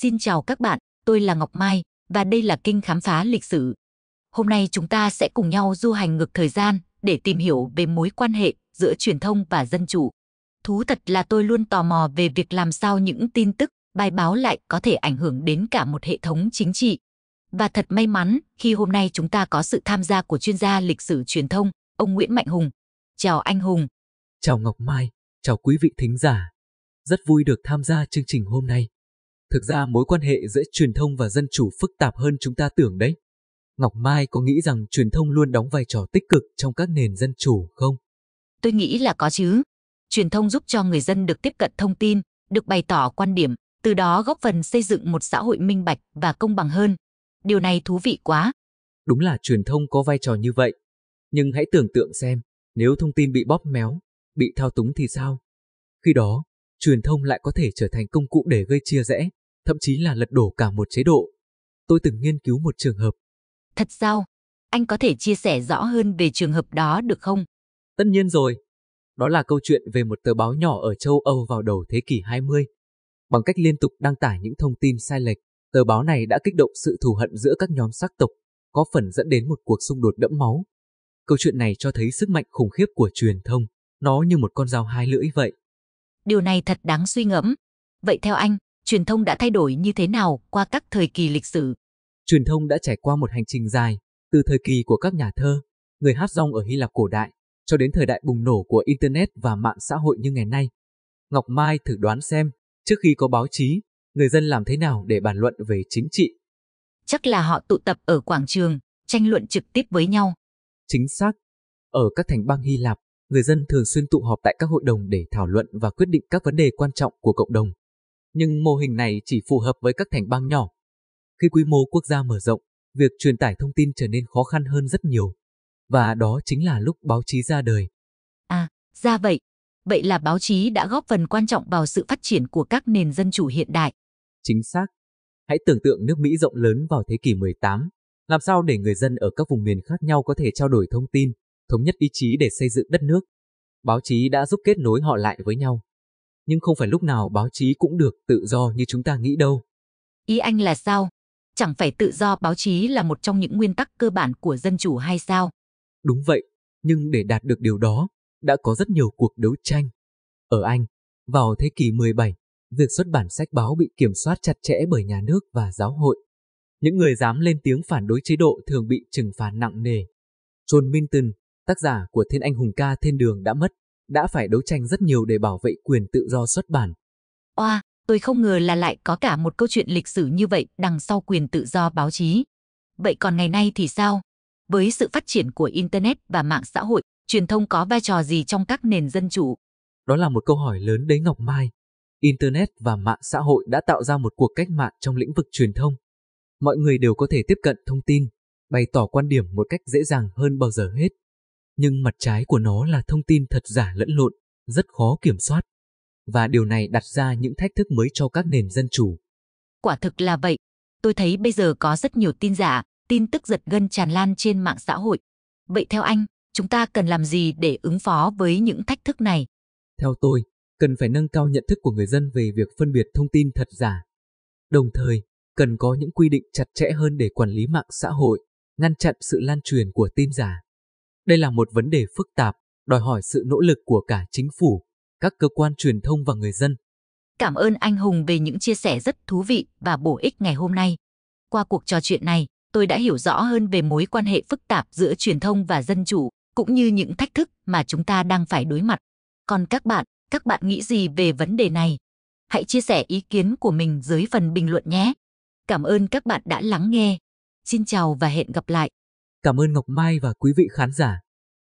Xin chào các bạn, tôi là Ngọc Mai và đây là kênh khám phá lịch sử. Hôm nay chúng ta sẽ cùng nhau du hành ngược thời gian để tìm hiểu về mối quan hệ giữa truyền thông và dân chủ. Thú thật là tôi luôn tò mò về việc làm sao những tin tức, bài báo lại có thể ảnh hưởng đến cả một hệ thống chính trị. Và thật may mắn khi hôm nay chúng ta có sự tham gia của chuyên gia lịch sử truyền thông, ông Nguyễn Mạnh Hùng. Chào anh Hùng. Chào Ngọc Mai, chào quý vị thính giả. Rất vui được tham gia chương trình hôm nay. Thực ra mối quan hệ giữa truyền thông và dân chủ phức tạp hơn chúng ta tưởng đấy. Ngọc Mai có nghĩ rằng truyền thông luôn đóng vai trò tích cực trong các nền dân chủ không? Tôi nghĩ là có chứ. Truyền thông giúp cho người dân được tiếp cận thông tin, được bày tỏ quan điểm, từ đó góp phần xây dựng một xã hội minh bạch và công bằng hơn. Điều này thú vị quá. Đúng là truyền thông có vai trò như vậy. Nhưng hãy tưởng tượng xem, nếu thông tin bị bóp méo, bị thao túng thì sao? Khi đó, truyền thông lại có thể trở thành công cụ để gây chia rẽ, thậm chí là lật đổ cả một chế độ. Tôi từng nghiên cứu một trường hợp. Thật sao? Anh có thể chia sẻ rõ hơn về trường hợp đó được không? Tất nhiên rồi. Đó là câu chuyện về một tờ báo nhỏ ở châu Âu vào đầu thế kỷ 20. Bằng cách liên tục đăng tải những thông tin sai lệch, tờ báo này đã kích động sự thù hận giữa các nhóm sắc tộc, có phần dẫn đến một cuộc xung đột đẫm máu. Câu chuyện này cho thấy sức mạnh khủng khiếp của truyền thông, nó như một con dao hai lưỡi vậy. Điều này thật đáng suy ngẫm. Vậy theo anh, truyền thông đã thay đổi như thế nào qua các thời kỳ lịch sử. Truyền thông đã trải qua một hành trình dài, từ thời kỳ của các nhà thơ, người hát rong ở Hy Lạp cổ đại, cho đến thời đại bùng nổ của Internet và mạng xã hội như ngày nay. Ngọc Mai thử đoán xem, trước khi có báo chí, người dân làm thế nào để bàn luận về chính trị? Chắc là họ tụ tập ở quảng trường, tranh luận trực tiếp với nhau. Chính xác. Ở các thành bang Hy Lạp, người dân thường xuyên tụ họp tại các hội đồng để thảo luận và quyết định các vấn đề quan trọng của cộng đồng nhưng mô hình này chỉ phù hợp với các thành bang nhỏ. Khi quy mô quốc gia mở rộng, việc truyền tải thông tin trở nên khó khăn hơn rất nhiều. Và đó chính là lúc báo chí ra đời. À, ra vậy. Vậy là báo chí đã góp phần quan trọng vào sự phát triển của các nền dân chủ hiện đại. Chính xác. Hãy tưởng tượng nước Mỹ rộng lớn vào thế kỷ 18. Làm sao để người dân ở các vùng miền khác nhau có thể trao đổi thông tin, thống nhất ý chí để xây dựng đất nước? Báo chí đã giúp kết nối họ lại với nhau nhưng không phải lúc nào báo chí cũng được tự do như chúng ta nghĩ đâu. Ý anh là sao? Chẳng phải tự do báo chí là một trong những nguyên tắc cơ bản của dân chủ hay sao? Đúng vậy, nhưng để đạt được điều đó, đã có rất nhiều cuộc đấu tranh. Ở Anh, vào thế kỷ 17, việc xuất bản sách báo bị kiểm soát chặt chẽ bởi nhà nước và giáo hội. Những người dám lên tiếng phản đối chế độ thường bị trừng phạt nặng nề. John Minton, tác giả của Thiên Anh Hùng Ca Thiên Đường đã mất đã phải đấu tranh rất nhiều để bảo vệ quyền tự do xuất bản. Oa, tôi không ngờ là lại có cả một câu chuyện lịch sử như vậy đằng sau quyền tự do báo chí. Vậy còn ngày nay thì sao? Với sự phát triển của Internet và mạng xã hội, truyền thông có vai trò gì trong các nền dân chủ? Đó là một câu hỏi lớn đấy Ngọc Mai. Internet và mạng xã hội đã tạo ra một cuộc cách mạng trong lĩnh vực truyền thông. Mọi người đều có thể tiếp cận thông tin, bày tỏ quan điểm một cách dễ dàng hơn bao giờ hết nhưng mặt trái của nó là thông tin thật giả lẫn lộn, rất khó kiểm soát. Và điều này đặt ra những thách thức mới cho các nền dân chủ. Quả thực là vậy. Tôi thấy bây giờ có rất nhiều tin giả, tin tức giật gân tràn lan trên mạng xã hội. Vậy theo anh, chúng ta cần làm gì để ứng phó với những thách thức này? Theo tôi, cần phải nâng cao nhận thức của người dân về việc phân biệt thông tin thật giả. Đồng thời, cần có những quy định chặt chẽ hơn để quản lý mạng xã hội, ngăn chặn sự lan truyền của tin giả. Đây là một vấn đề phức tạp, đòi hỏi sự nỗ lực của cả chính phủ, các cơ quan truyền thông và người dân. Cảm ơn anh Hùng về những chia sẻ rất thú vị và bổ ích ngày hôm nay. Qua cuộc trò chuyện này, tôi đã hiểu rõ hơn về mối quan hệ phức tạp giữa truyền thông và dân chủ, cũng như những thách thức mà chúng ta đang phải đối mặt. Còn các bạn, các bạn nghĩ gì về vấn đề này? Hãy chia sẻ ý kiến của mình dưới phần bình luận nhé. Cảm ơn các bạn đã lắng nghe. Xin chào và hẹn gặp lại. Cảm ơn Ngọc Mai và quý vị khán giả.